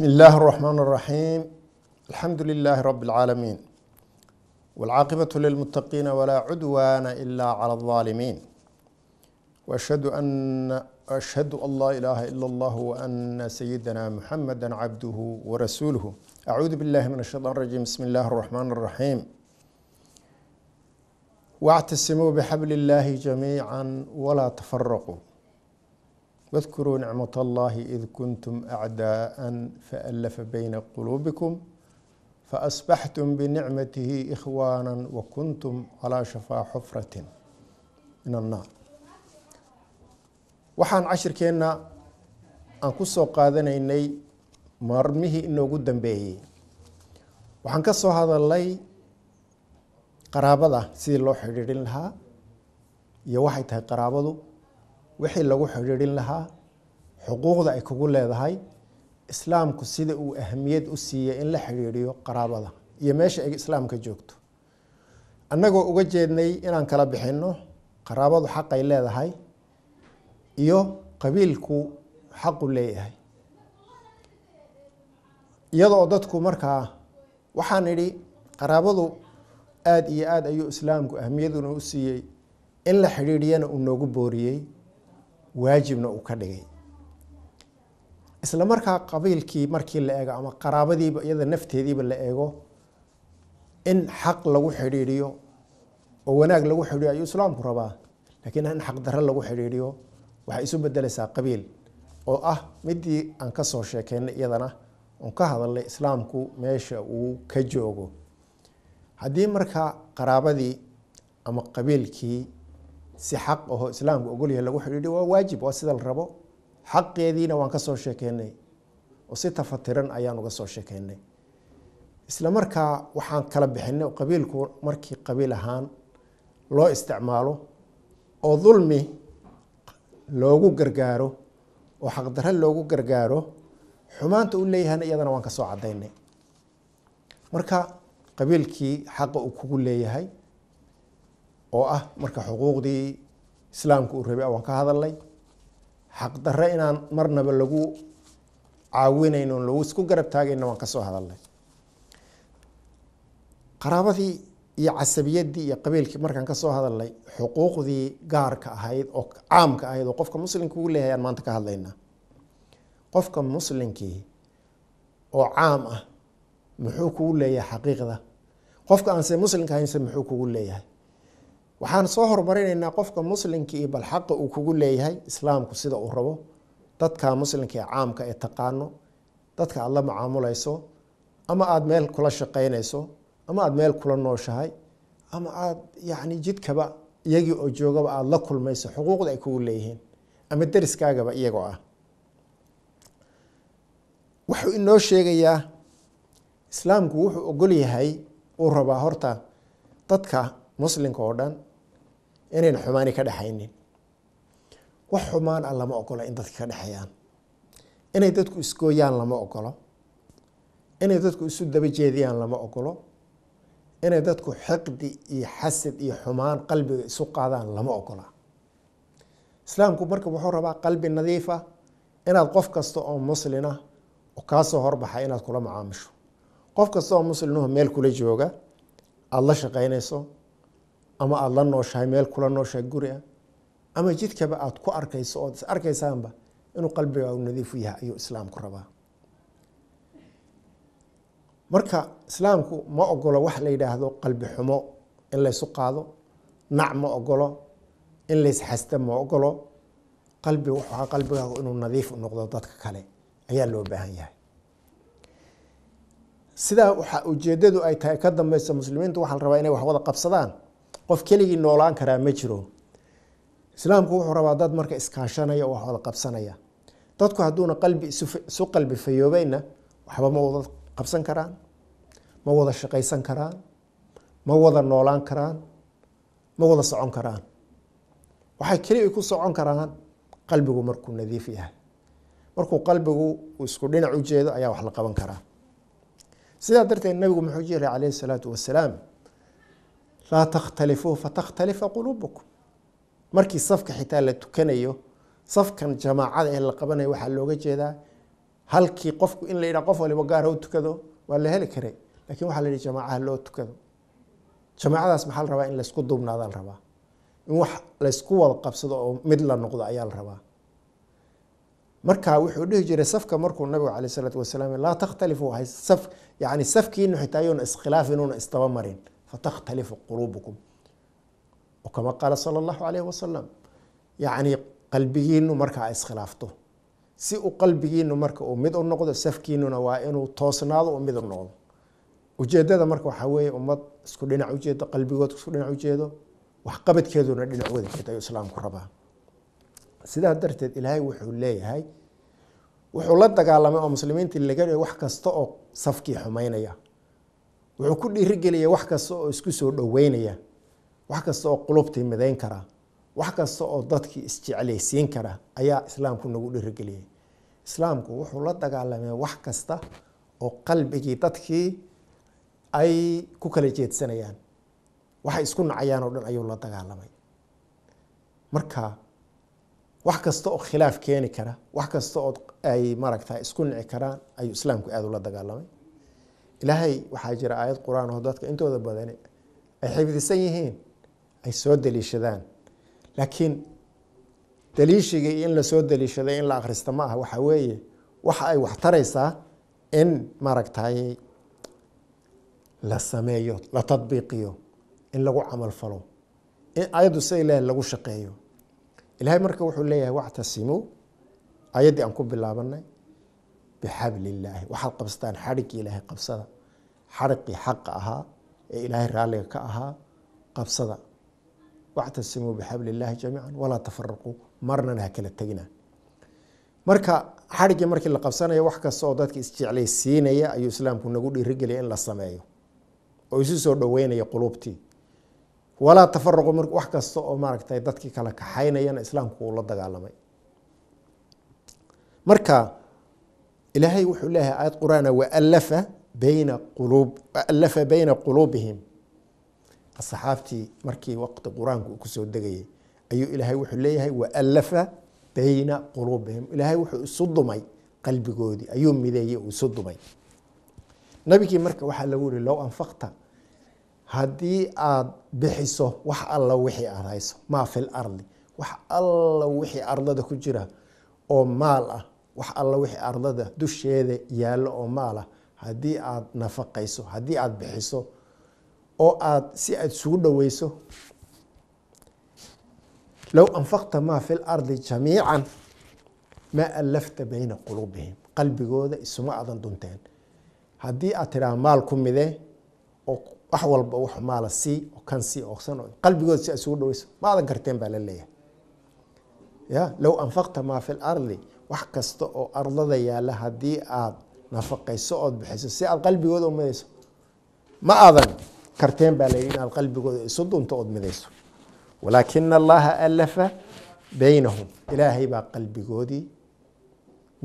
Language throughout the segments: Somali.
بسم الله الرحمن الرحيم الحمد لله رب العالمين والعاقبة للمتقين ولا عدوان إلا على الظالمين وأشهد أن أشهد أن لا إله إلا الله وأن سيدنا محمدا عبده ورسوله أعوذ بالله من الشيطان الرجيم بسم الله الرحمن الرحيم واعتصموا بحبل الله جميعا ولا تفرقوا واذkuruu nicmat اllahi id kuntum acdaءa faalafa bayna quluubikum faasbaxtum binicmatihi ikhwaana wakuntum calaa shafaa xufrati min annaar waxaan cashirkeenna aan ku soo qaadanaynay maarmihii inoogu dambeeyey waxaan ka soo hadalnay qaraabada sidii loo xidhiidhin lahaa iyo waxay tahay qaraabadu wixii lagu xidhiidhin lahaa xuquuqda ay kugu leedahay islaamku sida uu ahmiyad u siiyey in la xidhiidhiyo qaraabada iyo meesha ay islaamka joogto annagoo uga jeednay inaan kala bixinno qaraabadu xaqay leedahay iyo qabiilku xaqu leeyahay iyadoo dadku markaa waxaan idhi qaraabadu aada iyo aada ayuu islaamku ahmiyaduna u siiyey in la xidhiidhiyana uu noogu booriyey waajibna uu ka dhigay isla markaa qabiilkii markii la eego ama qaraabadiiba iyada nafteediiba la eego in xaq lagu xidhiidhiyo oo wanaag lagu xidhiidhiyo ayuu islaamku rabaa laakiin in xaq darre lagu xidhiidhiyo waxay isu bedelaysaa qabiil oo ah midii aan ka soo sheekeynay iyadana oon ka hadalnay islaamku meesha uu ka joogo haddii markaa qaraabadii ama qabiilkii si xaq aho islaamku ogolyahay lagu xidhiidhi waa waajib waa sida la rabo xaqeediina waan ka soo sheekeynay oo si tafatiran ayaan uga soo sheekeynay isla waxaan kala bixinay qabiilku markii qabiil ahaan loo isticmaalo oo dulmi loogu gargaaro oo xaqdaro loogu gargaaro xumaanta u leeyahayna iyadana waan ka soo cadaynay marka qabiilkii xaqa uu kugu leeyahay oo ah marka xuquuqdii islaamka uu rabay waan ka hadalnay xaqdarre inaan marnaba lagu caawinayn lagu isku garab taagayna waan kasoo hadalnay qaraabadii iyo casabiyaddii iyo qabiilkii markaan kasoo hadalnay xuquuqdii gaarka ahayd oo caamka ahayd oo qofka muslimka uu leeyahay aan maanta ka hadlaynaa qofka muslimkii oo caam ah muxuu kugu leeyahay xaqiiqda qofka aanse muslimka ahaynse muxuu kugu leeyahay waxaan soo horumarinaynaa qofka muslimka iyo bal xaqa uu kugu leeyahay islaamku sida uu rabo dadka muslimka caamka ee taqaano dadka aad la macaamulayso ama aada meel kula shaqaynayso ama aada meel kula nooshahay ama aada yani jidkaba iyagii oo joogaba aada la kulmayso xuquuqda ay kugu leeyihiin ama deriskaagaba iyagoo ah wuxuu inoo sheegayaa islaamku wuxuu ogol yahay uu rabaa horta dadka muslimka oo dhan inayn xumaani ka dhexaynin wax xumaan ah lama ogola in dadka ka dhexeeyaan inay dadku isgooyaan lama ogolo inay dadku isu daba jeediyaan lama ogolo inay dadku xiqdi iyo xasad iyo xumaan qalbiga isu qaadaan lama ogola islaamku marka wuxuu rabaa qalbi nadiifa ah, inaad qof kasta oo muslina ah oo kaasoo horbaxa inaad kula macaamusho qof kasta oo muslinahoo meel kula jooga aada la shaqaynayso ama aada la nooshahay meel kula nooshahay guri ah ama jidkaba aad ku arkayso ood is arkaysaanba inuu qalbiga nadiifu yahay ayuu islaamku rabaa marka islaamku ma ogolo wax la yidhaahdo qalbi xumo in laysu qaado nac ma ogolo in laysxasta ma ogolo qalbi wuxuu qalbigaagu inuu nadiif noqdo dadka kale ayaa loo baahan yahay sidaa waxaa ujeedadu ay tahay ka dambeysa muslimiintu waxaa rabaa inay wax wada qabsadaan qof keligii noolaan karaa ma jiro islaamku wuxuu rabaa dad marka iskaashanaya oo wada qabsanaya dadku hadduuna qalbi isu qalbi fayoobeynna waxba ma wada qabsan karaan ma wada shaqaysan karaan ma wada noolaan karaan ma wada socon karaan waxay keli ku socon karaan qalbigu markuu nadiif yahay markuu qalbigu uu isku dhinac u jeedo ayaa wax la qaban karaa sidaa darteed nabigu muxuu jira calayhi salaatu wasalaam laa takhtalifuu fatakhtalifa quluubukum markii safka xitaa la tukanayo safkan jamaacada ee la qabanayo waxaa looga jeedaa halkii qofku in la qof waliba gaara u tukado waa la heli karay lakin waxaa la jamaacaha loo tukado jamaacadaas maxaa la rabaa in laysku duubnaada la rabaa in wax laysku wada qabsado oo mid la noqdo ayaa la rabaa marka wuxuu dhihi jiray safka markuu nabigu calay isalaatu wasalaam laa takhtalifuu hay saf yani safkiinu xitaa yoona iskhilaaf inuuna isdaba فتختلف قلوبكم وكما قال صلى الله عليه وسلم yacni qalbigiinnu marka a iskhilaafto si u qalbigiinu marka uu mid u noqdo safkiinuna waa inuu toosnaado u mid u noqdo ujeedada marka waxaa weeye ummad isku dhinac ujeedo qalbigood isku dhinac ujeedo waxqabadkeeduna dhinac wadankeed ayuu islaamku rabaa sidaa darteed ilaahay wuxuu leeyahay wuxuu la dagaalamay oo muslimiintii laga wax kasta oo safkii xumaynaya wuxuu ku dhiirigelaya wax kasta oo isku soo dhoweynaya wax kasta oo qulubtii midayn kara wax kasta oo dadkii isjeclaysiin kara ayaa islaamku nagu dhiirigeliyay islaamku wuxuu la dagaalamay wax kasta oo qalbigii dadkii ay ku kala jeedsanayaan waxay isku nacayaan oo dhan ayuu la dagaalamay marka wax kasta oo khilaaf keeni kara wax kasta oo ay maaragta isku nici karaan ayuu islaamku aada ula dagaalamay ilaahay waxaa jira aayad qur-aan oo dadka intooda badani ay xifdisan yihiin ay soo deliishadaan laakiin daliishigii in lasoo deliishaday in la akhrista ma ah waxa weeye waxa ay wax taraysaa in maaragtay la sameeyo la tadbiiqiyo in lagu camal falo in ayaddu siday leehay lagu shaqeeyo ilaahay marka wuxuu leeyahay wactasimuu ayaddii aan ku bilaabanay bixabl illaahi waxaad qabsataan xadhiggii ilaahay qabsada xadhiqii xaqa ahaa ee ilaahay raalliga ka ahaa qabsada wactasimuu bixabli jamiican walaa tafaraquu marnana ha kala tegina marka xadhiggii markii la qabsanayo wax kasta oo dadka isjeclaysiinaya ayuu islaamku nagu dhiirigeliya in la sameeyo oo isu soo dhaweynaya quluubtii walaa tafaraquu wax kasta oo maaragtay dadkii kala kaxaynayana islaamku uu la dagaalamay marka ilaahay wuxuu leeyahay aayad quraana waalafa bayna quluub waalafa bayna quluubihim asxaabtii markii waqti qur-aanku kusoo degayay ayuu ilaahay wuxuu leeyahay waalafa bayna quluubihim ilaahay wuxuu isu dumay qalbigoodii ayuu mideeyey uu isu dumay nabigii marka waxaa lagu yihi low anfaqta haddii aad bixiso wax alla wixii aad hayso maa fil ardi wax alla wixii ardada ku jira oo maal ah wax alla wixii ardada dusheeda yaallo oo maala ah, haddii aad nafaqayso haddii aad bixiso oo aada si aada isugu dhoweyso low anfaqta maa fi lardi jamiican maa allafta bayna quluubihim qalbigooda isuma adan dunteen haddii aad tidhaha maal ku midee oo wax walba wax maala ah sii oo kan sii oogsan qalbigooda si aad isugu dhoweyso ma adan karteen baa la leeyahay ya low anfaqta maa fi lardi wax kasta oo ardada yaala haddii aad nafaqayso ood bixiso si aad qalbigooda u midayso ma aadan karteen baa layidhi inaad qalbigooda isu dunto ood midayso walaakina allaha alafa baynahum ilaahay baa qalbigoodii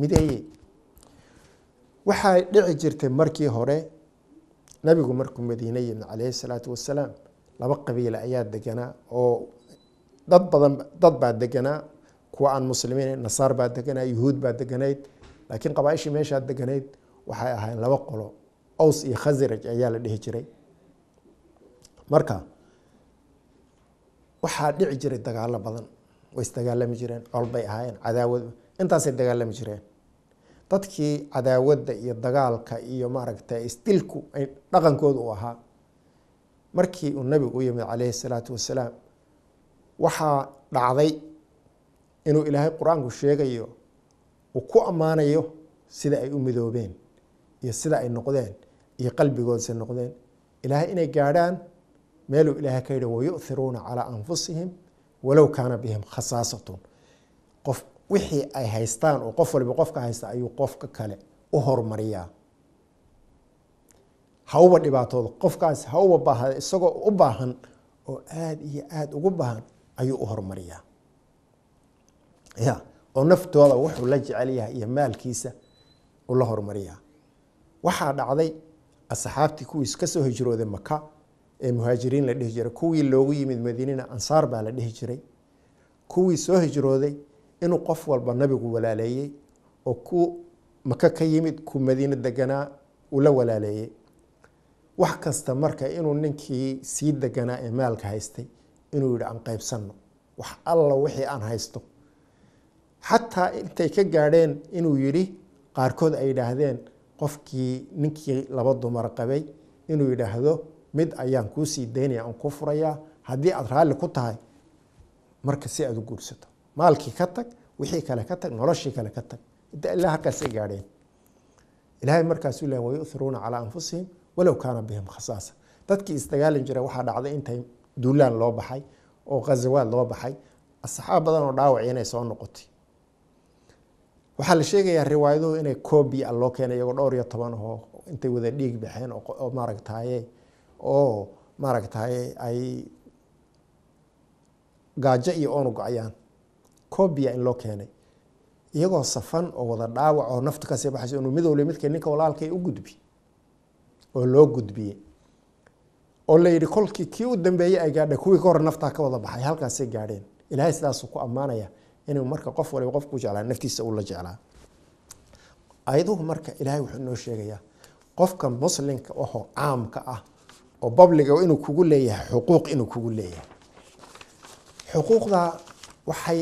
mideeyey waxaa dhici jirtay markii hore nabigu markuu madiine yimid calayhi salaatu wasalaam laba qabiila ayaa deganaa oo dad badan dad baa deganaa kuwa aan muslimiin nasaar baa deganaa yuhuud baa deganayd laakiin qabaaishii meeshaa deganayd waxay ahayn laba qolo ows iyo khasraj ayaa la dhihi jiray marka waxaa dhici jiray dagaalo badan way isdagaalami jireen col bay ahaayeen cadaawad intaasay dagaalami jireen dadkii cadaawadda iyo dagaalka iyo maaragta isdilku ay dhaqankooda u ahaa markii uu nabigu u yimid calayhi salaatu wasalaam waxaa dhacday inuu ilaahay qur-aanku sheegayo uu ku ammaanayo sida ay u midoobeen iyo sida ay noqdeen iyo qalbigoodse noqdeen ilaahay inay gaadhaan meeluu ilaahay ka yidhi wayu'iruuna calaa anfusihim walow kaana bihim khasaasatun qof wixii ay haystaan oo qof waliba qofka haysta ayuu qofka kale u hormariyaa hauba dhibaatooda qofkaas hauba baahada isagoo u baahan oo aada iyo aada ugu baahan ayuu u hormariyaa ya oo naftooda wuxuu la jecel yahay iyo maalkiisa u la waxaa dhacday asxaabtii kuwiis kasoo hijrooday maka ee muhaajiriin la dhihi jiray kuwii loogu yimid madiinana ansaar baa la dhihi jiray kuwii soo hijrooday inuu qof walba nabigu walaaleeyey oo ku maka ka yimid ku madiine deganaa ula walaaleeyey wax kasta marka inuu ninkii sii deganaa ee maalka haystay inuu yihi aan qaybsanno wax alla wixii aan haysto xataa intay ka gaadheen inuu yidhi qaarkood ay yidhaahdeen qofkii ninkii laba dumar qabay inuu yidhaahdo mid ayaan kuusii daynaya aan kuu furayaa haddii aada raalli ku tahay marka si aada u guursato maalkii ka tag wixii kale ka tag noloshii kale ka tag ilaa halkaasay gaadheen ilaahay markaasuu leehay wayuhiruuna calaa anfusihim walow kaana bihim khasaasa dadkii isdagaalin jira waxaa dhacday intay duulaan loo baxay oo khazawaad loo baxay asxaab badan oo dhaawac soo noqotay waxaa la sheegayaa riwaayadhu inay cobia loo keenay iyagoo dhowr iyo toban oo intay wada dhiig baxeen oo maaragtaye oo maaragtaye ay gaajo iyo oonu go-ayaan cobia in loo keenay iyagoo safan oo wada dhaawac oo naftu kasii baxayso inuu midowle midka ninka walaalkay u gudbi oo loo gudbiyey oo la yidhi kolkii kii u dambeeyey ay gaadha kuwii ka hore naftaa ka wada baxay halkaasay gaadheen ilaahay sidaasu ku ammaanaya inuu marka qof waliba qofku jeclaa naftiisa uu la jeclaa ayaduhu marka ilaahay wuxuu noo sheegayaa qofka muslimka ahoo caamka ah oo babliga ah inuu kugu leeyahay xuquuq inuu kugu leeyahay xuquuqdaa waxay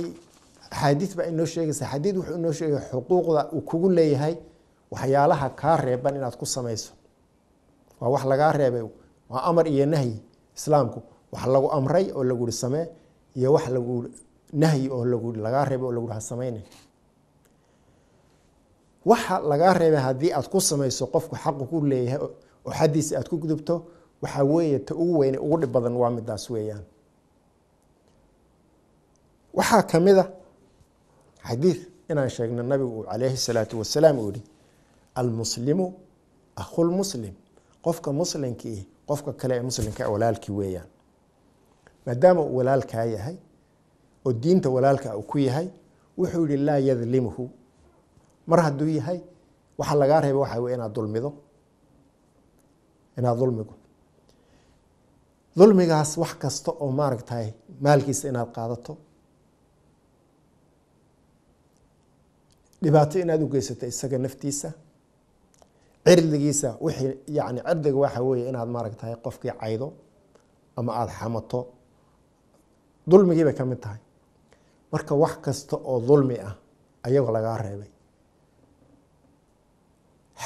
axaadiid baa inoo sheegaysa xadiid wuxuu inoo sheegaya xuquuqda uu kugu leeyahay waxyaalaha kaa reeban inaad ku samayso waa wax lagaa reebay waa amar iyo nahyi islaamku wax lagu amray oo lagu uri samee iyo wax lagu nahyi oo lagaa reebay oo lagudhaha samayna waxa lagaa reebay haddii aad ku samayso qofku xaqu ku leeyahay oo xaddiisa aad ku gudubto waxaa weeye ta ugu weyne ugu dhib badan waa midaas weeyaan waxaa ka mid a ah xadiid inaan sheegno nabigu calayhi salaatu wasalaam uu yihi almuslimu akhulmuslim qofka muslimkii qofka kale ee muslimka walaalkii weeyaan maadaama uu walaalkaa yahay oo diinta walaalka ku yahay wuxuu yihi laa yadlimuhu mar hadduu yahay waxa lagaa reeba waxa wey inaad dulmido inaad dulmigo dulmigaas wax kasta oo maaragtay maalkiisa inaad qaadato dhibaato inaad u geysato isaga naftiisa cirdigiisa wixii yani cirdiga waxa weeye inaad maaragtahay qofkii caydo ama aada xamato dulmigiibay bay ka mid tahay marka wax kasta oo dulmi ah ayagoo lagaa reebay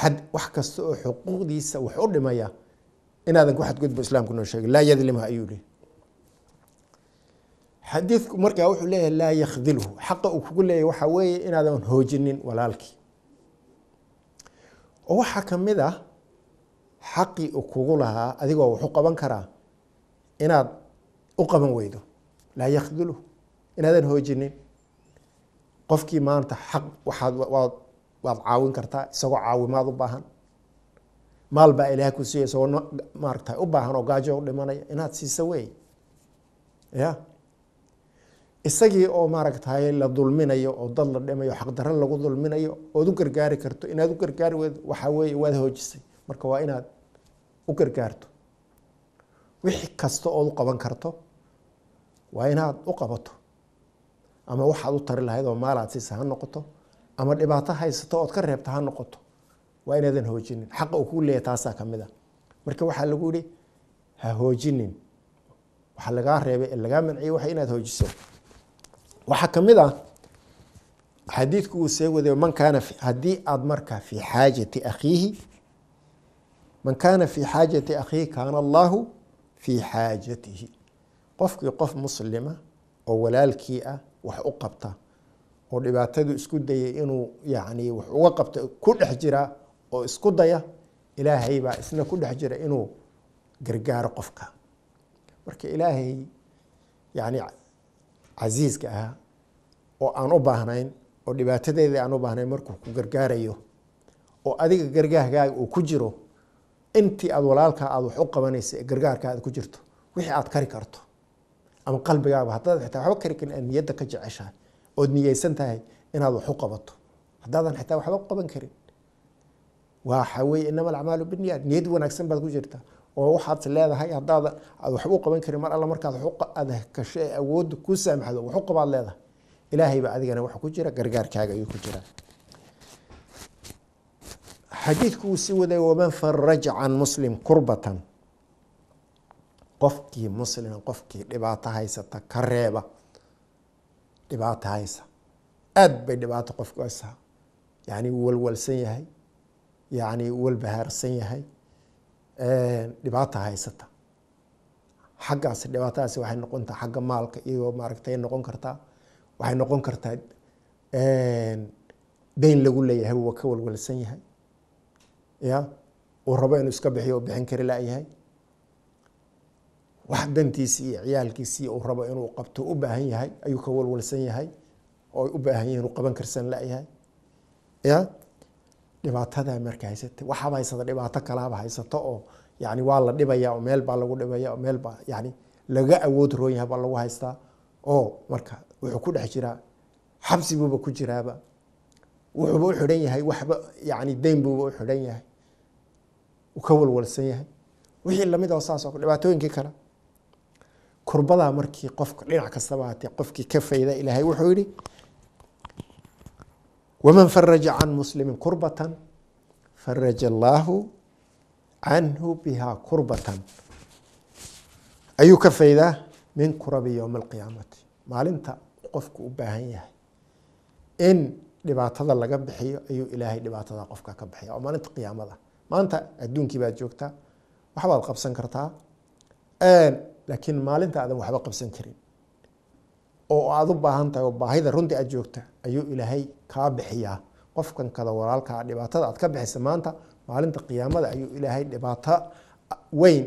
xad wax kasta oo xuquuqdiisa wax u dhimaya inaadan ku xadgudbo islaamku noo sheegin laa yadlimha ayuu lehi xadiidku markaa wuxuu leeyahay laa yakdilhu xaqa uu kugu leeyahy waxaa weeye inaadan hoojinin walaalkii oo waxaa ka mid ah xaqii uu kugu lahaa adigoo waxu qaban karaa inaad u qaban weydo laa yakdilhu inaadan hoojinin qofkii maanta xaq waad caawin kartaa isagoo caawimaad u baahan maal baa ilaah ku siiya isagoo maarata u baahan oo gaajo u dhimanaya inaad siisa wey ya isagii oo maaragtay la dulminayo oo dad la dhimayo xaqdarro lagu dulminayo ood u gargaari karto inaad u gargaari wed waxaa weeye waad hoojisay marka waa inaad u gargaarto wixii kasta ood u qaban karto waa inaad u qabato ama waxaad u tari lahayd oo maalaad siisa ha noqoto ama dhibaato haysato ood ka reebta ha noqoto waa inaadan hoojinin xaqa uu kuu leeyahy taasaa ka mid a marka waxaa lagu yihi ha hoojinin waxaa lagaa reebay ee lagaa manciyey waa inaad hoojiso waxaa kamid ah xadiidku uu see waday man kaana haddii aada marka fii xaajati akhiihi man kaana fii xaajati akhiihi kaana allaahu fii xaajatihi qofkii qof muslima oo walaalkii ah wax u qabta oo dhibaatadu isku dayay inuu yani wax uga qabta ku dhex jira oo isku daya ilaahay baa isna ku dhex jira inuu gargaaro qofka marka ilaahay yani casiiska ah oo aan u baahnayn oo dhibaatadeedii aan u baahnayn markuu ku gargaarayo oo adiga gargaargaaga uu ku jiro intii aada walaalka aada wax u qabanaysa gargaarka aad ku jirto wixii aada kari karto ama qalbigaaba haddaad xitaa waxba kari karin aad niyadda ka jeceshahay ood niyeysan tahay inaad wax u qabato haddaadan xitaa waxba qaban karin waxa weye inama alacmaalu binniyaat niyad wanaagsan baad ku jirtaa oo waxaad leedahay haddaada aad wax u qaban karin mar alla markaad ad kasho ee awoodda ku saamaxdo wax u qabaad leedahay ilaahaybaa adigana waxa ku jira gargaarkaaga ayuu ku jiraa xadiidku uu sii waday waman faraja can muslim kurbatan qofkii muslim qofkii dhibaato haysata ka reeba dhibaato haysa aad bay dhibaato qofku haysaa yani walwalsan yahay yani walbahaarsan yahay dhibaata haysata xaggaas dhibaatadaasi waxay noqon taha xagga maalka iyagoo maaragtay noqon kartaa waxay noqon kartaa deyn lagu leeyahay waa ka walwalsan yahay ya uu rabo inuu iska bixiyo bixin kari la-yahay wax dantiisa iyo ciyaalkiisii uu rabo inuu qabto u baahan yahay ayuu ka walwalsan yahay oo ay u baahan yihin uu qaban karsan layahay ya dhibaatadaa marka haysata waxaaba haysata dhibaato kalaaba haysato oo yani waa la dhibaya oo meel baa lagu dhibaya oo meel baa yani laga awood roon yahay baa lagu haystaa oo marka wuxuu ku dhex jiraa xabsi buuba ku jiraaba wuxuuba u xidhan yahay waxba yani dayn buuba u xidhan yahay uu ka walwalsan yahay wixii lamid ah oo saas oo dhibaatooyinkii kale kurbadaa markii qofka dhinac kastaba hatee qofkii ka fayda ilaahay wuxuu yihi waman faraja can muslimin kurbatan faraja allaahu canhu bihaa kurbatan ayuu ka faydaa min kurabi yowma alqiyaamati maalinta qofku u baahan yahay in dhibaatada laga bixiyo ayuu ilaahay dhibaatada qofka ka bixiya oo maalinta qiyaamada maanta adduunkii baad joogtaa waxbaad qabsan kartaa laakiin maalinta aadan waxba qabsan karin oo aad u baahan tahay oo baahida runtii aad joogta ayuu ilaahay kaa bixiyaa qofkan kada walaalkaa dhibaatada aad ka bixisa maanta maalinta qiyaamada ayuu ilaahay dhibaato weyn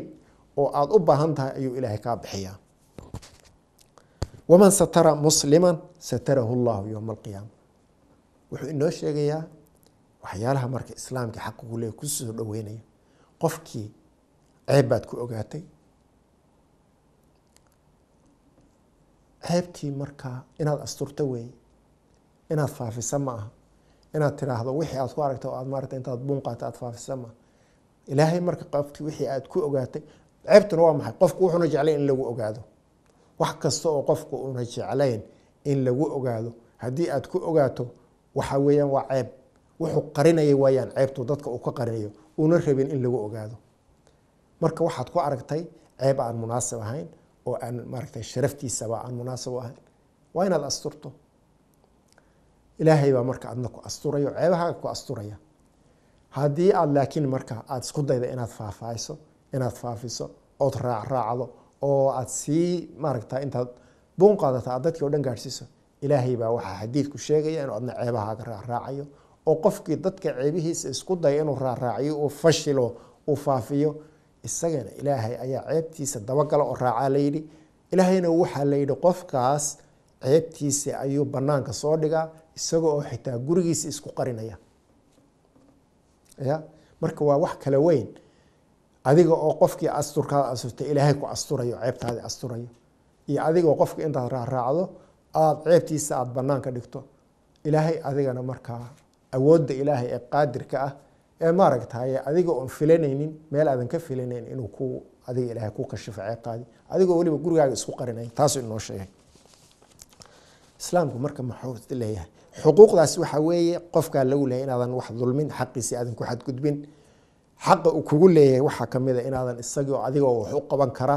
oo aad u baahan tahay ayuu ilaahay kaa bixiyaa waman satara muslima satarahu llahu yowma alqiyaama wuxuu inoo sheegayaa waxyaalaha marka islaamka xaqigu le kusoo dhoweynayo qofkii ceeb baad ku ogaatay ceebtii markaa inaad asturto wey inaad faafisa ma aha inaad tiraahdo wixii aad ku aragta oo aad maarata intaad buunqaata aad faafisa maaha ilaahay marka qofkii wixii aad ku ogaatay ceebtuna waa maxay qofku wuxuuna jeclayn in lagu ogaado wax kasta oo qofku una jeclayn in lagu ogaado haddii aad ku ogaato waxa weeyaan waa ceeb wuxuu qarinayay waayaan ceebtu dadka uu ka qarinayo una rabin in lagu ogaado marka waxaad ku aragtay ceeb aan munaasib ahayn oo aan maaragtay sharaftiisaba aan munaasab u ahayn waa inaad asturto ilaahay baa marka adna ku asturaya ceebahaaga ku asturaya haddii aad laakiin marka aada isku dayda inaad faahfaahayso inaad faafiso ood raacraacdo oo aad sii maaragta intaad buun qaadata aad dadkii o dhan gaadhsiiso ilaahay baa waxaa xadiidku sheegaya inuu adna ceebahaaga raacraacayo oo qofkii dadka ceebihiisa isku daya inuu raaraaciyo uu fashilo uu faafiyo isagana ilaahay ayaa ceebtiisa dabagala oo raacaa layidhi ilaahayna waxaa layidhi qofkaas ceebtiisa ayuu banaanka soo dhigaa isaga oo xitaa gurigiisa isku qarinaya ya marka waa wax kala weyn adiga oo qofkii asturkaada asturtay ilaahay ku asturayo ceebtaada asturayo iyo adigoo qofka intaad raaraacdo aada ceebtiisa aada banaanka dhigto ilaahay adigana markaa awoodda ilaahay ee qaadirka ah maaragtay adiga oon filanaynin meel aadan ka filanayn inuu ku adiga ilaahay ku kashifo ceebtaadii adigoo weliba gurigaaga isku qarinay taasuu inoo sheegay islaamku marka maxuu leeyahay xuquuqdaas waxa weeye qofkaa lagu leeyahay inaadan wax dulmin xaqiisii aadan ku xadgudbin xaqa uu kugu leeyahay waxaa ka a ah inaadan isagii adigoo wax u qaban kara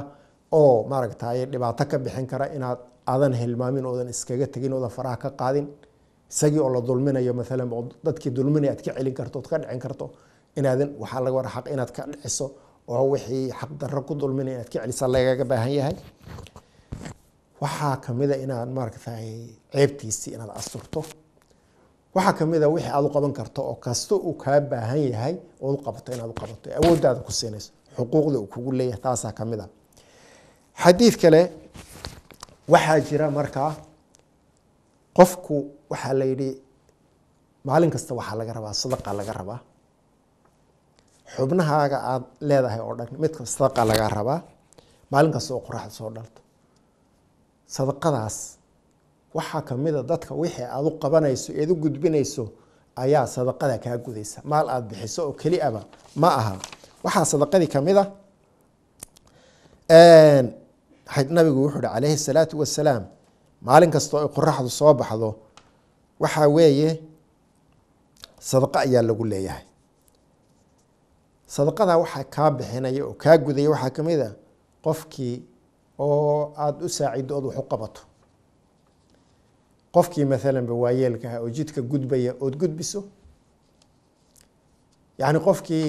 oo maaragtay dhibaato ka bixin kara inaad aadan hilmaamin oodan iskaga tegin oodan faraha ka qaadin isagii oo la dulminayo maalan oo dadkii dulminaya aad ka celin karto ood ka dhicin karto inaadan waxaa laga wadaa xaq inaad ka dhiciso oo wixii xaq ku dulminaya inaad ka celisa lagaga baahan yahay waxaa kamida inaad maaragtay ceebtiisii inaad asurto waxaa kamida wixii aad u qaban karto oo kasta uu kaa baahan yahay ood u qabato inaad u qabato awooddaada ku siinayso xuquuqda uu kugu leeyahay taasaa kamid xadiid kale waxaa jira markaa qofku waxaa la yidhi maalin kasta waxaa laga rabaa sadaqa laga rabaa xubnahaaga aada leedahay oo dhan mid sadaqa lagaa rabaa maalin kasta oo qoraxda soo dhalto sadaqadaas waxaa kamida dadka wixii aada u qabanayso eed u gudbinayso ayaa sadaqada kaa gudaysa maal aada bixiso oo keli ma aha waxaa sadaqadii kamid a nabigu wuxuu hi calayhi salaatu wasalaam maalin kastoo ay qoraxdu soo baxdo waxaa weeye sadaqo ayaa lagu leeyahay sadaqadaa waxaa kaa bixinaya oo kaa gudaya waxaa ka mid a qofkii oo aada u saacido ood wax u qabato qofkii maalanba waayeelkaha ah oo jidka gudbaya ood gudbiso yacni qofkii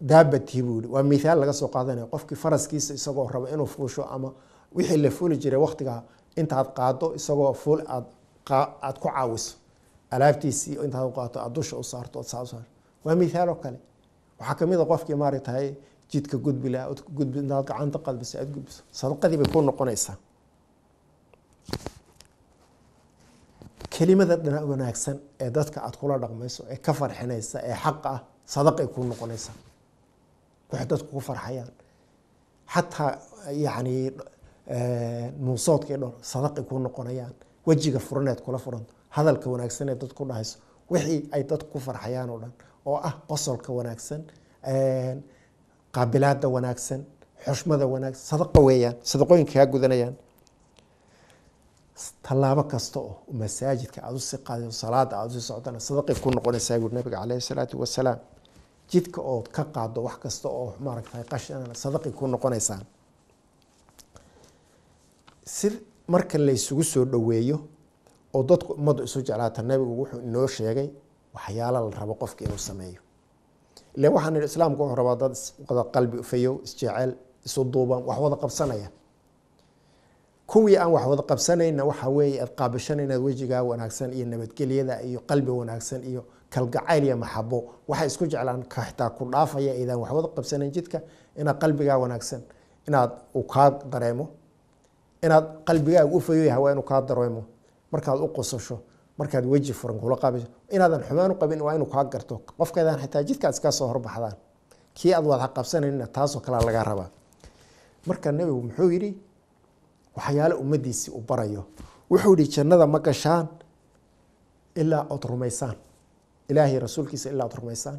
daabatii buu yihi waa mithaal laga soo qaadanaya qofkii faraskiisa isagoo rabo inuu fuusho ama wixii la fuli jiray waktigaa intaad qaado isagoo ful aad ku caawiso alaabtiisii intaad uqaato aad dusha u saarto saa saarto waa mithaaloo kale waxaa kamid a ah qofkii maaratahay jidka gudbi laha gacanta qadbiso aad gudbiso sadaqadii ku noqonaysaa kelimada dhana wanaagsan ee dadka aad kula dhaqmayso ee ka farxinaysa ee xaq ah sadaqay ku noqonaysaa waxay dadku ku farxayaan xataa yacni nuusoodkii dhor sadaqi kuu noqonayaan wejiga furaneed kula furanto hadalka wanaagsan ee dad ku dhahayso wixii ay dad ku farxayaan oo dhan oo ah qosolka wanaagsan qaabilaada wanaagsan xushmada wanaagsan sadaqa weeyaan sadaqooyinka kaa gudanayaan tallaabo kasta oo masaajidka aada usii qaadayo salaada aada usii socdana sadaqay ku noqonaysaa guri nabiga caleyhi salaatu wasalaam jidka ood ka qaado wax kasta oo maaragtay qashan sadaqay ku noqonaysaan si marka laysugu soo dhaweeyo oo dadku ummaddu isu jeclaata nabigu wuxuu inoo sheegay waxyaala la rabo qofka inuu sameeyo ile waxaan idhi islaamku wuxuu rabaa dad qalbi fayow isjecel isu duuban wax wada qabsanaya kuwii aan wax wada qabsanayna waxaa weeye aad qaabashan inaad wejigaa wanaagsan iyo nabadgelyada iyo qalbi wanaagsan iyo kalgacayl iyo maxabo waxay isku jeclaan xitaa ku dhaafaya idaan wax wada qabsanayn jidka inaad qalbigaa wanaagsan inaad uu kaa dareemo inaad qalbigaaga ufayoy hawaa inuu kaa dareemo markaad u qosasho markaad weji furan kula qabayso inaadan xumaan u qabin waa inuu kaa garto qofkeedaan xitaa jidkaad iska soo horbaxdaan kii aad wada qabsanayna taasoo kalea lagaa rabaa marka nebigu muxuu yidhi waxyaale ummadiisii u barayo wuxuu yihi jannada ma gashaan ilaa ood rumaysaan ilaahay rasuulkiisa ilaa od rumaysaan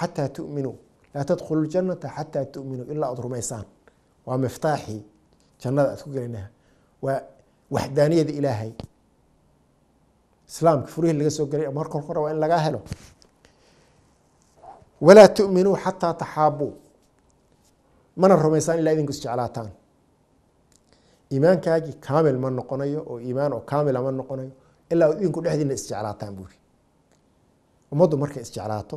xataa tuminuu laa tadkhulu ljanata xataa tuminuu ilaa ood rumaysaan waa miftaaxii jannada aan isku gelaynaha waa waxdaaniyada ilaahay islaamka furihii laga soo gelay marka hore waa in lagaa helo walaa tuminuu xataa taxaabuu mana rumaysaan ilaa idinku isjeclaataan iimaankaagii kaamil ma noqonayo oo iimaan oo kaamila ma noqonayo ilaa idinku dhexdiina isjeclaataan buuri ummaddu markay isjeclaato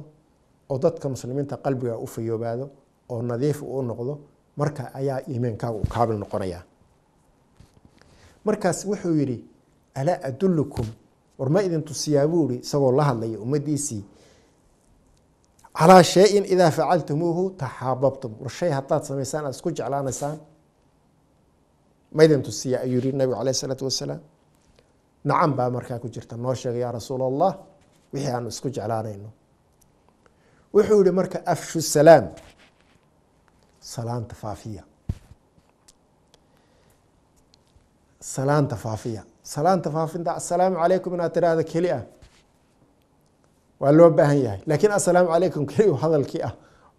oo dadka muslimiinta qalbiga u fayoobaado oo nadiif u noqdo marka ayaa iimaankaaga kaabil noqonayaa markaas wuxuu yidhi alaa adulukum war ma idin tusiyaa buu ihi isagoo la hadlaya ummaddiisii calaa shayin idaa facaltumuuhu taxaababtum war shay haddaad samaysaan aad isku jeclaanaysaan ma idin tusiya ayuu yihi nabigu caleyh isalaatu wasalaam nacan baa markaa ku jirta noo sheega yaa rasuul allah wixii aanu isku jeclaanayno wuxuu yihi marka afshu salaam salaanta faafiya salaanta faafiya salaanta faafinta assalaamu calaykum inaad tiraahda keli ah waa loo baahan yahay laakiin assalaamu calaykum keli hadalkii ah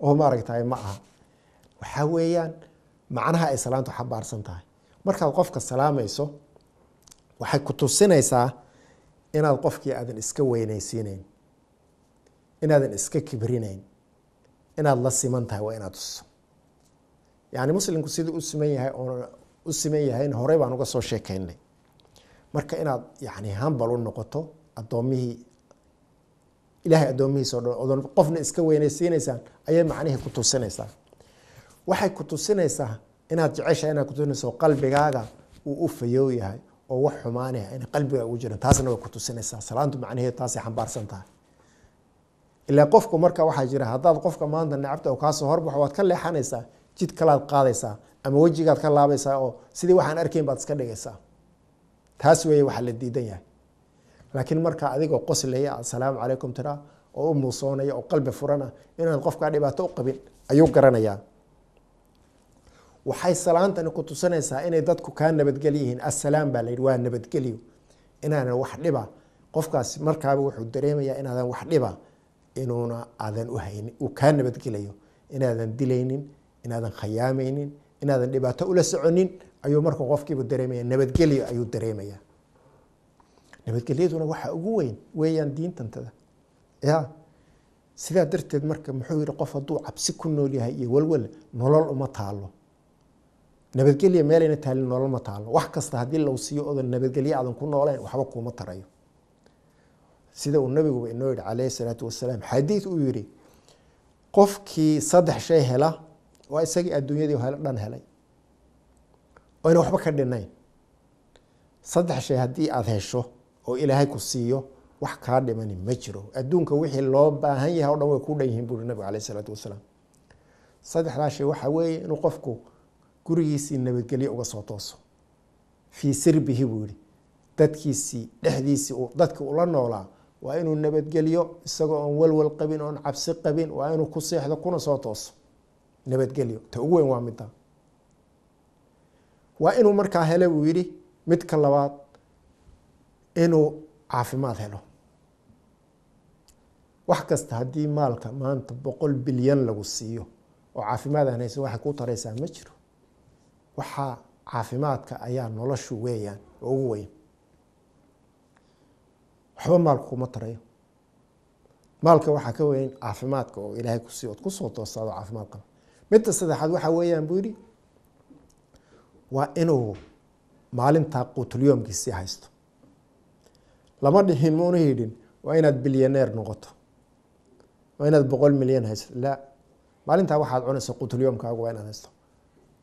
oo maaragtay ma aha waxaa weeyaan macnaha ay salaantu xabaarsan tahay markaad qofka salaamayso waxay ku tusinaysaa inaad qofkii aadan iska weynaysiinayn inaadan iska kibrineyn inaad la siman tahay waa inaad tusiso yani muslimku siduu usiman yahay oon u siman yahayn horey baan uga soo sheekeynay marka inaad yani hambal u noqoto addoomihii ilaahay addoomihiis dhan odan qofna iska weynaysiinaysaan ayay macnihii ku tusinaysaa waxay ku tusinaysaa inaad jecesha inaad kutusinayso qalbigaaga uu u fayoow yahay oo wax xumaanaya ina qalbiga ugu jiran taasna way ku tusinaysaa salaantu macnaheed taasay xambaarsan tahay ilaa qofku marka waxaa jira haddaad qofka maanta nacabta oo kaasoo horbaxo waad ka leexanaysaa jid kalaad qaadaysaa ama wejigaad ka laabaysaa oo sidii waxaan arkayn baad iska dhigaysaa taas weeye waxaa la diidan yahay laakiin marka adigoo qoslaya asalaamu calaykum tiraa oo u muusoonaya oo qalbi furana inaan qofkaa dhibaato u qabin ayuu garanayaa waxay salaantani ku tusinaysaa inay dadku kaa nabadgel yihiin assalaam baa la yidhi waa nabadgelyo inaadan wax dhiba qofkaasi markaaba wuxuu dareemayaa inaadan wax dhiba inuuna aadan uhaynin uu kaa nabadgelayo inaadan dilaynin inaadan khayaamaynin inaadan dhibaato ula soconin ayuu markuu qofkiibu dareemaya nabadgelyo ayuu dareemaya nabadgelyaduna waxaa ugu weyn weeyaan diintantada ya sidaa darteed marka muxuu yihi qof hadduu cabsi ku nool yahay iyo walwal nolol uma taalo nabadgelya meelayna taalin nolol ma taalo wax kasta haddii lou siiyo odan nabadgelyo aadan ku nooleyn waxba kuuma tarayo sida uu nabiguba inoo yihi calayhi salaatu wasalaam xadiid uu yihi qofkii saddex shay hela waa isagii adduunyadii dhan helay oyna waxba ka dhinayn saddex shay haddii aada hesho oo ilaahay ku siiyo wax kaa dhimani ma jiro adduunka wixii loo baahan yahay o dhan way ku dhan yihiin buuri nabigu caleyh isalaatu wasalaam saddexdaa shay waxaa weeye inuu qofku gurigiisii nabadgelyo uga soo tooso fii sirbihi buu yihi dadkiisii dhexdiisii dadki ula noolaa waa inuu nabadgelyo isagoo oon walwal qabin oon cabsi qabin waa inuu ku seexdo kuna soo tooso nabadgelyo ta ugu weyn waa mida waa inuu markaa hele buu yidhi midka labaad inuu caafimaad helo wax kasta haddii maalka maanta boqol bilyan lagu siiyo oo caafimaad aan haysan waxay ku taraysaa ma jiro waxaa caafimaadka ayaa noloshu weeyaan oo ugu weyn waxba maalku kuma tarayo maalka waxaa ka weyn caafimaadka oo ilaahay kusi ood kusoo toosado caafimaad qaba midda saddexaad waxaa weeyaan buu yidhi waa inuu maalintaa quutulyoomkiisii haysto lama dhihin muuna yidhin waa inaad bilyaneer noqoto waa inaad boqol milyan haysto la maalintaa waxaad cunaysa quutulyoomkaagu waa inaad haysto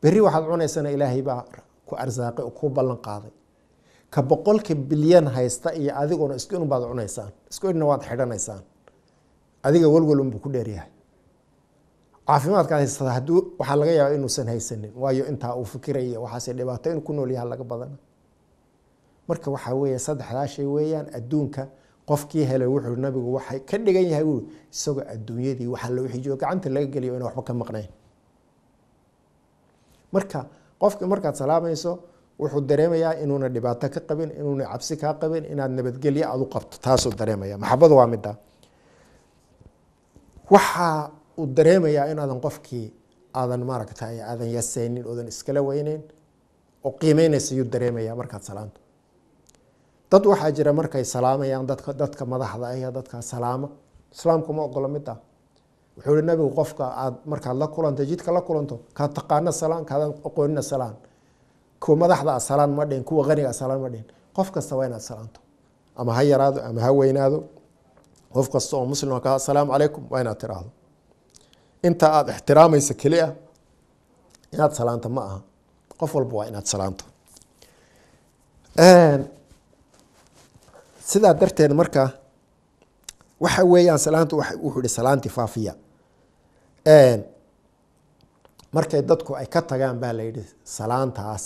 berri waxaad cunaysana ilaahay baa ku arsaaqay oo ku ballan qaaday ka boqolka bilyan haysta iyo adiguna isku cunaysaan isku waad xidhanaysaan adiga walwal unbuu ku dheeryahay caafimaadkaad haysataa hadduu waxaa laga yaabaa inuusan haysanin waayo intaa uu fikiraya waxaase dhibaato inuu ku noolyaha laga badana marka waxaa weeye saddexdaa weeyaan adduunka qofkii helay wuxuu nabigu waxay ka dhigan yahay wuui isagoo adduunyadii waxa la wixiijo gacanta laga geliyo inaan waxba ka maqnayn marka qofka markaad salaamayso wuxuu dareemayaa inuuna dhibaato ka qabin inuuna cabsi kaa qabin inaad nabadgelyo aad u qabto taasuu dareemaya maxabadu waa midda waxaa uu dareemayaa inaadan qofkii aadan maaragtay aadan yaseynin oodan iskala weyneyn oo qiimeynaysa yuu dareemayaa markaad salaanto dad waxaa jira markay salaamayaan dadka dadka madaxda ah ayaa dadkaa salaamo islaamku ma ogola mid ah. wuxuu hi nabigu qofka aad markaad la kulanto jidka la kulanto kaad taqaana salaan kaadan aqoonina salaan kuwa madaxda a ah salaan ma dhihin kuwa qaniga a salaan ma dhihin qof kasta waa inaad salaanto ama ha yaraado ama ha weynaado qof kasta oo muslim ka assalaamu calaykum waa inaad tiraahdo inta aada ixtiraamaysa kelia inaad salaanto ma aha qof walba waa inaad salaanto sidaa darteed marka waxa weeyaan salaanta wuxuu ihi salaanti faafiya markay dadku ay ka tagaan baa la yidhi salaantaas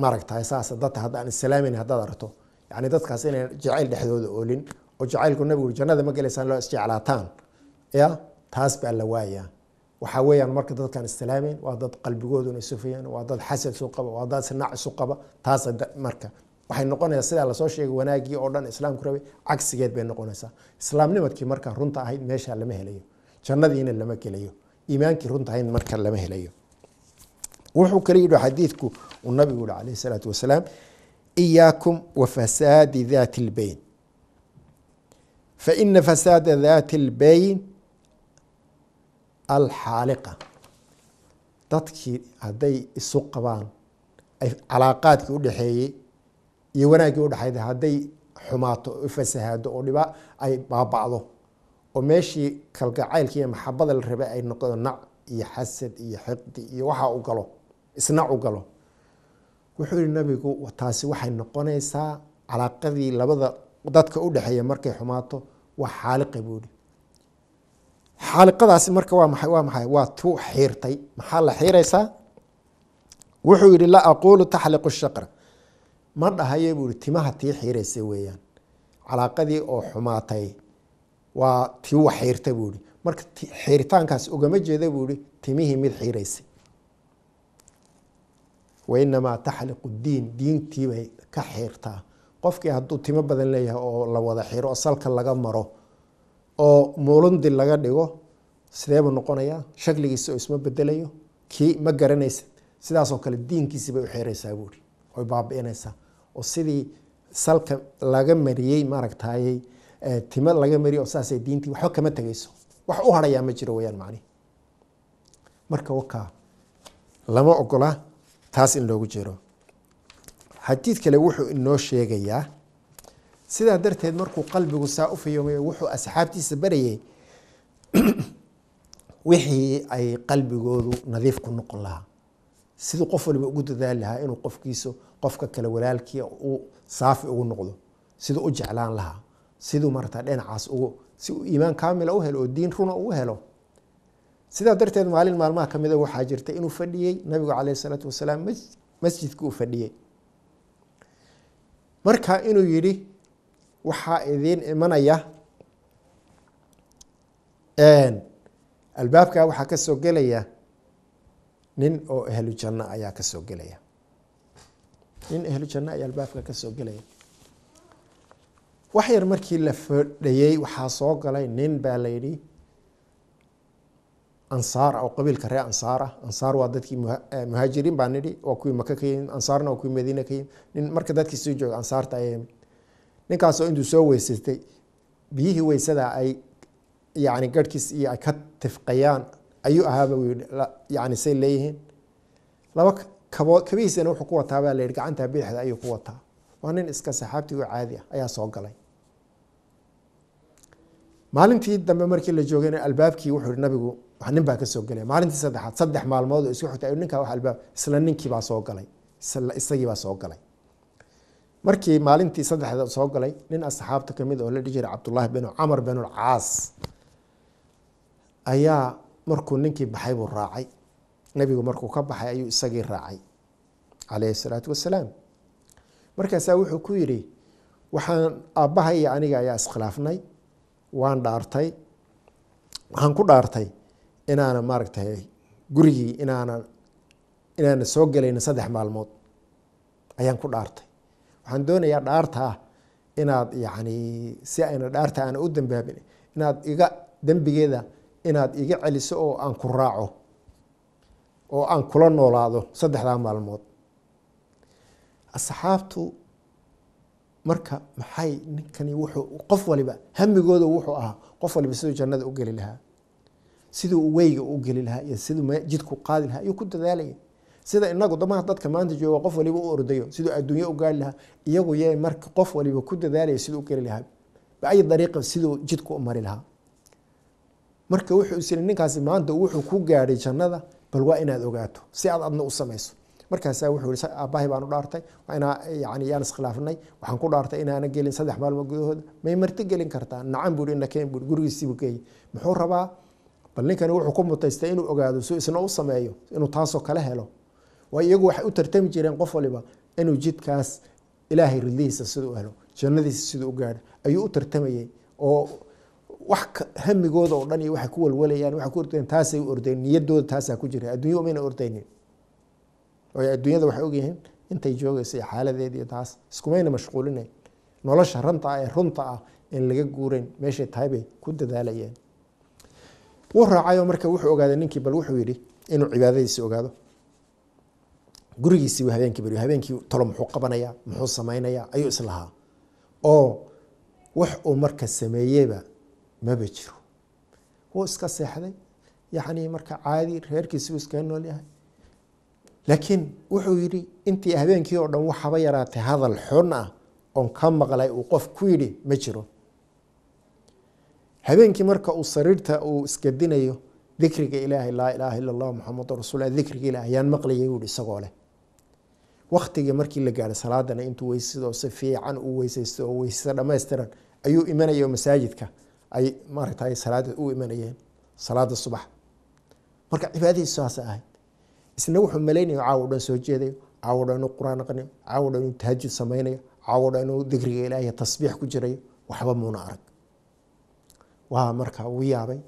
maaragtahay saas dadka haddaan islaameyn haddaad aragto yani dadkaas inay jacayl dhexdooda oolin oo jacaylku nabigu jannada ma gelaysaan loo isjeclaataan ya taas baa la waayaa waxaa weeyaan marka dadkaan islaameyn waa dad qalbigooduna isufayaan waa dad xasad isu qaba waa dad sinaac isu qaba taas marka waxay noqonaysaa sidaa lasoo sheegay wanaagii oo dhan islaamku rabay cagsigeed bay noqonaysaa islaamnimadkii marka runta ahayd meesha lama helayo jannadiina lama gelayo iimaankii runta ahayd marka lama helayo wuxuu kala yidhi xadiidku uu nabigu yihi calayhi salaatu wasalaam iyaakum wa fasaadi daati lbeyn faina fasaada daati lbeyn alxaaliqa dadkii hadday isu qabaan calaaqaadkii udhexeeyey iyo wanaaggii udhexayda hadday xumaato o fasahaado oo dhiba ay baaba'do oo meeshii kalgacaylka iyo maxabada la rabay ay noqdo nac iyo xasad iyo xiqdi iyo waxa u galo isnac u galo wuxuu yihi nabigu taasi waxay noqonaysaa calaaqadii labada dadka u dhexeeya markay xumaato waa xaaliqa buu yihi xaaliqadaasi marka waa maa waa maxay waa tu xiirtay maxaa la xiiraysaa wuxuu yihi laa aquulu taxliqu shaqra ma dhahaye buu yihi timaha tii xiiraysa weeyaan calaaqadii oo xumaatay waa tii wax xiirta buu yihi marka xiiritaankaas ugama jeeda buu yihi timihii mid xiiraysay wainamaa taxliqu diin diintiibay ka xiirtaa qofkii hadduu timo badan leeyahay oo la wada xiro oo laga maro oo muulundi laga dhigo sideebuu noqonayaa shakligiisa oo isma bedelayo kii ma garanaysa sidaasoo kale diinkiisii bay uxeereysaa buuri oy baabi'inaysaa oo sidii salka laga mariyey maaragtayey tima laga mariyey oo saasay diintii waxba kama tegayso wax u harayaa ma jiro weyaan macnihi marka wakaa lama ogola taas in loogu jiro xadiid kale wuxuu inoo sheegayaa sidaa darteed markuu qalbigu saa u fayoomay wuxuu asxaabtiisa barayay wixii ay qalbigoodu nadiif ku noqon lahaa siduu qof waliba ugu dadaali lahaa inuu qofkiisu qofka kale walaalkii u saafi ugu noqdo siduu u jeclaan lahaa siduu maarata dhinacaas ugu si uu iimaan kaamila u helo oo diin runa uu helo sidaa darteed maalin maalmaha ka mida ah waxaa jirta inuu fadhiyey nabigu caleyh isalaatu wasalaam masjidka uu fadhiyey marka inuu yidhi waxaa idiin imanaya albaabka waxaa kasoo gelaya nin oo ahlu janno ayaa kasoo soo gelaya nin ahlu janno ayaa albaabka ka gelaya wax yar markii la fodhayey waxaa soo galay nin baa la yidhi ansaar oo qabiilka ree ansaara ansaar waa dadkii muhaajiriin baa nidhi waa kuwii maka ka yimid ansaarna waa kuwii madiina ka yimid nin marka dadkii soo jooga ansaarta ayaa yimid ninkaasoo intuu soo weysaystay biyihii weysada ay yani garhkiis iyo ay ka tifqayaan ayuu ahaaba yani say leeyihiin laba kabood kabihiisana wuxuu ku wataa baa layihi gacantaa bidixda ayuu ku wataa waa nin iska saxaabtii oo caadi ah ayaa soo galay maalintii dambe markii la joogay albaabkii wuxuu hi nabigu nin baa kasoo gelay maalintii saddexaad saddex maalmood oo isku xigtay ninkaa wa albaab isla ninkiibaa soo galay isagii baa soo galay markii maalintii saddexda soo galay nin asxaabta kamid ah oo la dhihi jiray cabdullaahi binu camar binulcaas ayaa markuu ninkii baxay buu raacay nebigu markuu ka baxay ayuu isagii raacay calayhi salaatu wasalaam markaasaa wuxuu ku yidhi waxaan aabbahay iyo aniga ayaa iskhilaafnay waan dhaartay waxaan ku dhaartay inaana maaragtay gurigii inaana inaana soo gelayna saddex maalmood ayaan ku dhaartay waxaan doonayaa dhaartaa ah inaad yani si ayna dhaarta aan u dambaabin inaad iga dembigeeda inaad iga celiso oo aan ku raaco oo aan kula noolaado saddexdaa maalmood asxaabtu marka maxay ninkani wuxuu qof waliba hamigooda wuxuu ahaa qof waliba siduu jannada u geli lahaa siduu weyga u geli lahaa iyo siduu jidku qaadi lahaa ayuu ku dadaalaya sida inagu damaha dadka maanta jooga qof waliba u ordayo siduu adduunyo u gaari lahaa iyagu yee marka qof waliba ku dadaalaya siduu u geli lahaa biay dariiqa siduu jidku u mari lahaa marka wuxuu isiri ninkaasi maanta wuxuu ku gaadhay jannada bal waa inaad ogaato si aad adna u samayso markaasaa wuxuu ihi aabbahay baan u dhaartay waa yani yaan iskhilaafnay waxaan ku dhaartay inaana gelin saddex maalmo gudahooda may marti gelin kartaa nacan buuri inakeen buuri gurigiisiibu geeyey muxuu rabaa bal ninkani wuxuu ku mutaystay inuu ogaado si isna u sameeyo inuu taasoo kale helo waayo iyagu waxay u tartami jireen qof waliba inuu jidkaas ilaahay riddihiisa siduu helo jannadiisa siduu u gaadho ayuu u tartamayay oo wax hamigooda oo dhan iyo waxay ku walwalayaan waxay ku ordayeen taasay u ordeen niyadooda taasaa ku jira adduunya umayna ordaynin waayo adduunyada waxay ogyihiin intay joogaysa iyo taas iskumayna mashquulinayn nolosha ranta ah ee runta ah in laga guurayn meeshay tahay bay ku dadaalayeen wuu raacayoo marka wuxuu ogaaday ninkii bal wuxuu yidhi inuu cibaadadiisi ogaado gurigiisii buu habeenkii baryo habeenkii talo muxuu qabanaya muxuu samaynaya ayuu islahaa oo wax uu marka sameeyeyba maba jiro wuu iska seexday yacni marka caadi reerkiisi buu iskaga nool yahay laakiin wuxuu yidhi intii habeenkii oo dhan waxaba yaraatay hadal xun ah oon ka maqlay uu qof ku yidhi ma jiro habeenkii marka uu sariirta uu iska dikriga ilaahay laa ilaaha illa allah muxamadu rasuul dikriga ilaah ayaan maqlayay buuhi isagoo leh waktigii markii la gaaro salaadana intuu weysadoo si fiican u weysaysto oo weysasa dhamaystiran ayuu imanaya masaajidka ay maaragtay salaada u imanayeen salaada subax marka cibaadadiis saas ahayd isna wuxuu malaynayo caawo soo jeedayo caawo dhan inuu qur-aan aqnayo caawo inuu tahajud sameynayo caawo inuu digriga ilaahiy tasbiix ku jirayo waxba muuna arag waa marka uu yaabay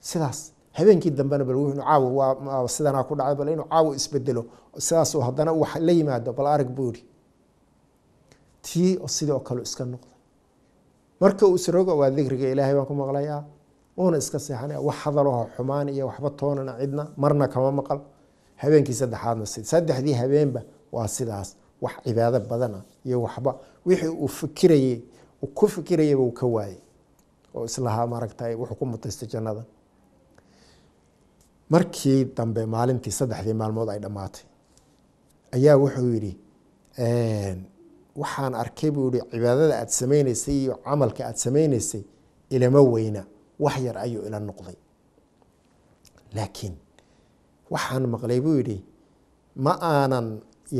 sidaas habeenkii dambena bal wuxuu caawo waa sidanaa ku dhacay bal inuu caawo isbedelo sidaasuu haddana wax la yimaado bal arag buu yidhi tii sidii oo kale iska noqday marka uu isrogo waa dikriga ilaahay baan ku maqlayaa uuna iska seexanaya wax hadalahoo xumaan iyo waxba toonana cidna marna kama maqal habeenkii saddexaadna si saddexdii habeenba waa sidaas wax cibaado badana iyo waxba wixii uu fikirayey ku fikirayaba uu ka waayey oo islahaa maaragta wuxuu ku mutaysta jannadan markii dambe maalintii saddexdii maalmood ay dhammaatay ayaa wuxuu yidhi waxaan arkay buu yihi cibaadada aada samayneysay iyo camalka aada samayneysay ilama weyna wax yar ayuu ila noqday laakiin waxaan maqlay buu yidhi ma aanan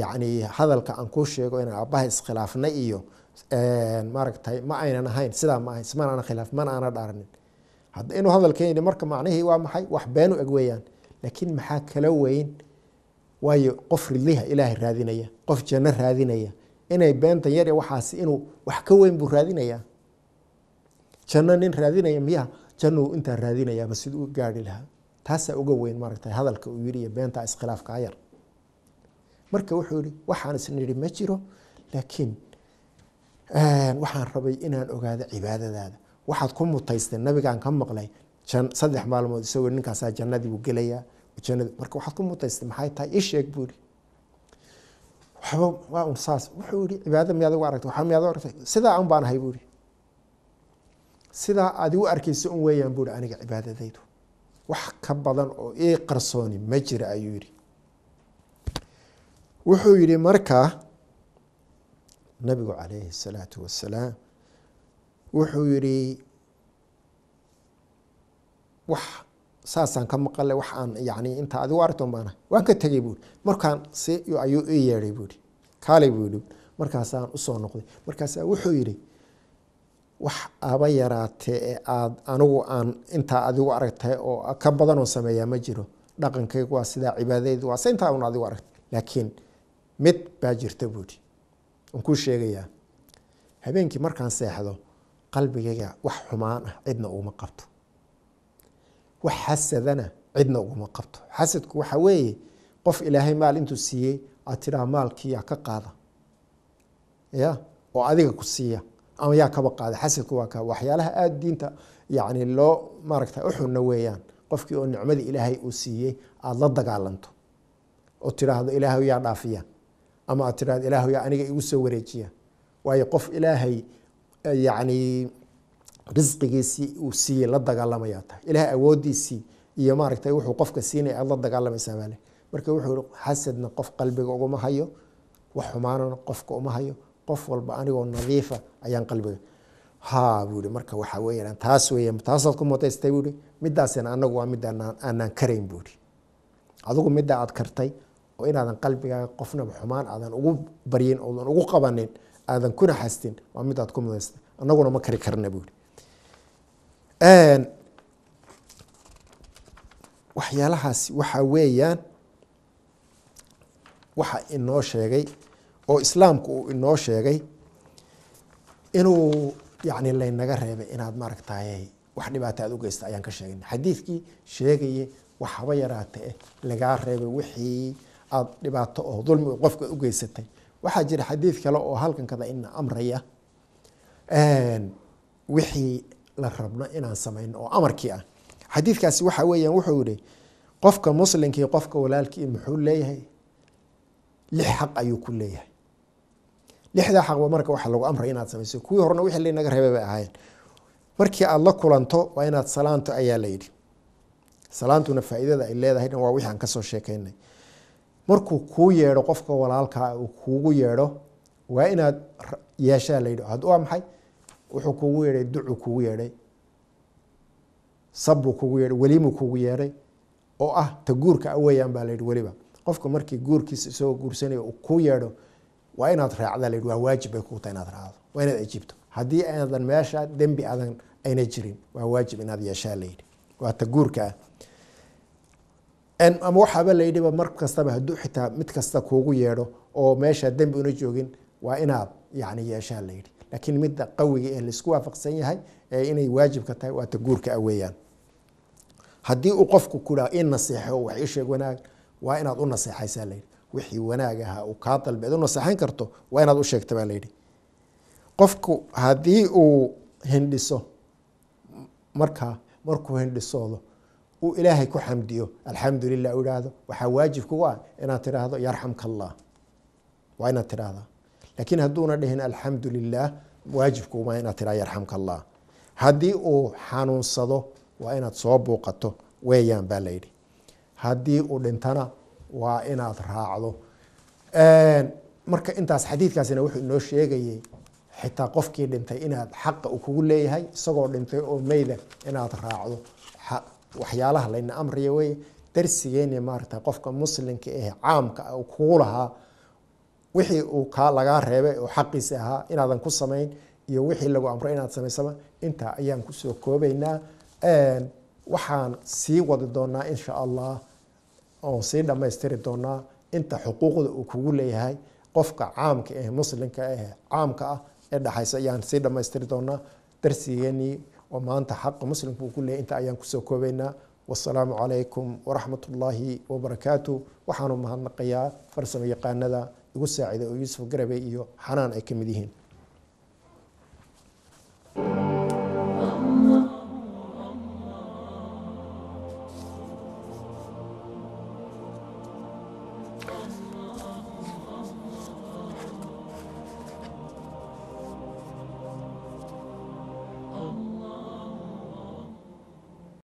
yacni hadalka aan kuu sheego inaan aabbaha iskhilaafnay iyo maaragtay ma aynan ahayn sidaa ma ahayn mana aana khilaaf mana aana dhaaranin inuu hadal keenin marka macnihii waa maxay wax beenu eg weeyaan laakiin maxaa kala weyn waayo qof ridliha ilaahay raadinaya qof janno raadinaya inay beentan yar waxaas inuu wax ka weyn buu raadinayaa janno nin raadinaya miya jannuu intaa raadinayaaba siduu gaari lahaa taasaa uga weyn maaragta hadalka uu yidhi iyo beentaa iskhilaafkaa yar marka wuxuu yihi waxaan isna ma jiro laakiin eh, waxaan rabay inaan ogaado cibaadadaada waxaad ku mutaystay nabigaan ka maqlay saddex maalmood isagoo ninkaasaa jannadii buu gelayaa marka waxaad ku mutaystay maxay tahay ii buu yidhi waxba waa un saas wuxuu yidhi cibaada miyaad ugu aragtay waxba miyaad u aragtay sidaa un baan ahay buu yidhi sidaa aad igu arkaysa un weeyaan buu yidhi aniga cibaadadaydu wax ka badan oo ii qarsooni ma jira ayuu yidhi wuxuu yidhi marka nabigu calayhi salaatu wasalaam wuxuu yidhi wax saasaan ka maqalay wax aan yani inta adigu arton baana waan ka tegay buui markaan si ayuu i yeedhay buui kaalay buu markaasaan usoo noqday markaasaa wuxuu yidhi wax aba yaraatee ee aad anigu aan intaa adigu aragtay oo ka badanoo sameeyaa ma jiro dhaqankaygu waa sidaa cibaadadaydu waa se intaa un adigu aragtay laakiin mid baa jirta buuhi aan kuu sheegayaa habeenkii markaan seexdo qalbigayga wax xumaan ah cidna uguma qabto wax xasadana cidna uguma qabto xasadku waxa weeye qof ilaahay maal intuu siiyey aad tiraa maalkii yaa ka qaada ya oo adiga ku siiya ama yaa kaba qaada xasadku waa ka waxyaalaha aada diinta yani loo maaragta uxunna weeyaan qofkii oo nicmadii ilaahay uu siiyey aada la dagaalanto oo tiraahdo ilaahay yaa dhaafiya ama aad tiraahdo ilaahay yaa aniga igu soo wareejiya waayo qof ilaahay yani risqigiisii uu siiyey la dagaalamayaa tahay ilaah awoodiisii iyo maaragtay wuxuu qofka siinaya aada la dagaalamaysaa baale marka wuxuu yihi xasadna qof qalbiga uguma hayo wax xumaanana qofka uma hayo qof walba anigoo nadiifa ayaan qalbiga ha buu marka waxaa weeyaan taas weeyaan taasaad ku mutaystay buu yihi anagu waa mid aanaan karayn buu adigu midda aad kartay oo inaadan qalbigaaga qofnaba xumaan aadan ugu baryin oodan ugu qabanin aadan kuna xastin waa midaad ku mudaysta anaguna ma kari karna buuri waxyaalahaasi waxaa weeyaan waxa inoo sheegay oo islaamku uu inoo sheegay inuu yani laynaga reebay inaad maaragtaay wax dhibaata aad ugeysta ayaan ka sheegana xadiidkii sheegayay waxaba yaraata yaraatee lagaa reebay wixii aada dhibaato oo dulmi qofka u geysatay waxaa jira xadiid kale oo halkan kada ina amraya wixii la rabno inaan samayn oo amarkii ah xadiidkaasi waxa weeyaan wuxuu yihi qofka muslinkii qofka walaalkii muxuu leeyahay lix xaq ayuu ku leeyahay lixdaa xaqba marka waxa lagu amray inaad samayso kuwii horena wixii laynaga reebay bay ahaayeen markii aada la kulanto waa inaad salaanto ayaa la yidhi salaantuna faa'iidada ay leedahayna waa wixi aan kasoo sheekeynay markuu kuu yeedho qofka walaalkaa ah uu kuugu yeedho waa inaad yeeshaa la yidhi ad waa maxay wuxuu kuugu yeedhay ducuu kuugu yeedhay sabbuu kuugu yeedhay welimuu kuugu yeedhay oo ah ta guurka a ah weeyaan baa la yidhi weliba qofka markii guurkiisa isagoo guursanayo uu kuu yeedho waa inaad raacda la waa waajib bay kuu tahay inaad raacdo waa inaad ajiibto haddii aadan meesha dembi aadan ayna jirin waa waajib inaad yeeshaa la waa ta guurka ah ama um, waxaaba la yidhiba mar kastaba hadduu xitaa mid kasta kuugu yeedho oo meesha dembi una joogin waa inaad yani yeeshaa la laakiin midda qawiga ee laisku waafaqsan yahay ee inay waajibka tahay waata guurka aweeyaan ah haddii uu qofku kuraa i naseexo oo wax ii wanaag waa inaad u naseexaysaa layidhi wixii wanaag ahaa uu kaa dalbeed u naseexayn karto waa inaad u sheegta baa layidhi qofku haddii uu hindhiso markaa markuu hindhisoodo uu ilaahay ku xamdiyo alxamdulilah u ihaahdo waxaa waajib kugu ah inaad tidhaahdo yarxamka allah waa inaad tidhaahdaa laakiin hadduuna dhihin alxamdu lilah waajibkuma inaad tidhahdo yarxamka allah haddii uu xanuunsado waa inaad soo buuqato weeyaan baa layidhi haddii uu dhintana waa inaad raacdo marka intaas xadiidkaasina wuxuu inoo sheegayay xitaa qofkii dhintay inaad xaqa uu kugu leeyahay isagoo dhintay oo meyda inaad raacdo waxyaalaha layna amraya wey darsigeeni maarata qofka muslimka eh caamka kuu ah lahaa wixii uu ka lagaa reebay oo xaqiisa ahaa inaadan ku samayn iyo wixii lagu amro inaad samaysaba intaa ayaan kusoo koobeynaa waxaan sii wadi doonaa insha allah oon sii dhammaystiri doonaa inta xuquuqda uu kugu leeyahay qofka caamka eh muslimka eh caamka ah ee dhaxaysa ayaan sii dhammaystiri doonaa darsigeenii oo maanta xaqa muslimka uu ku leeyay inta ayaan kusoo koobaynaa wasalaamu calaykum waraxmat ullaahi wabarakaatu waxaanu mahadnaqayaa farsamo yaqaanada igu saacida oo yuusuf garabe iyo xanaan ay ka mid yihiin